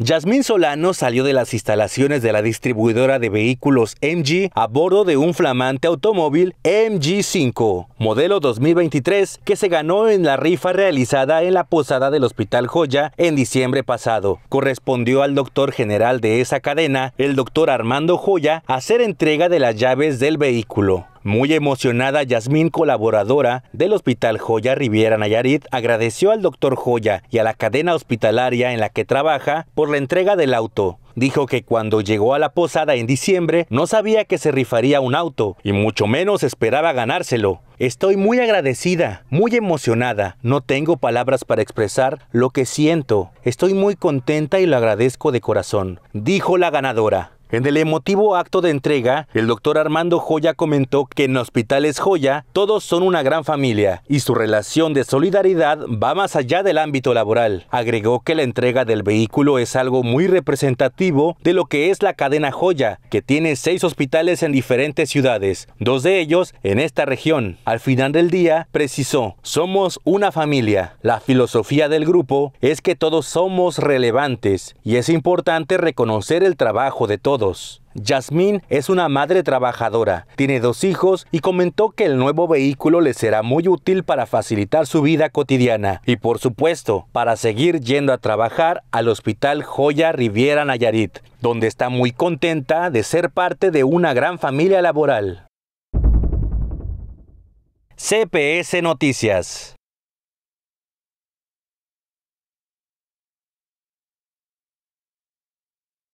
Yasmín Solano salió de las instalaciones de la distribuidora de vehículos MG a bordo de un flamante automóvil MG5, modelo 2023, que se ganó en la rifa realizada en la posada del Hospital Joya en diciembre pasado. Correspondió al doctor general de esa cadena, el doctor Armando Joya, hacer entrega de las llaves del vehículo. Muy emocionada, Yasmín, colaboradora del Hospital Joya Riviera Nayarit, agradeció al doctor Joya y a la cadena hospitalaria en la que trabaja por la entrega del auto. Dijo que cuando llegó a la posada en diciembre no sabía que se rifaría un auto y mucho menos esperaba ganárselo. Estoy muy agradecida, muy emocionada. No tengo palabras para expresar lo que siento. Estoy muy contenta y lo agradezco de corazón, dijo la ganadora. En el emotivo acto de entrega, el doctor Armando Joya comentó que en Hospitales Joya todos son una gran familia y su relación de solidaridad va más allá del ámbito laboral. Agregó que la entrega del vehículo es algo muy representativo de lo que es la cadena Joya, que tiene seis hospitales en diferentes ciudades, dos de ellos en esta región. Al final del día, precisó, somos una familia. La filosofía del grupo es que todos somos relevantes y es importante reconocer el trabajo de todos todos. Yasmín es una madre trabajadora, tiene dos hijos y comentó que el nuevo vehículo le será muy útil para facilitar su vida cotidiana y por supuesto para seguir yendo a trabajar al Hospital Joya Riviera Nayarit, donde está muy contenta de ser parte de una gran familia laboral. CPS Noticias.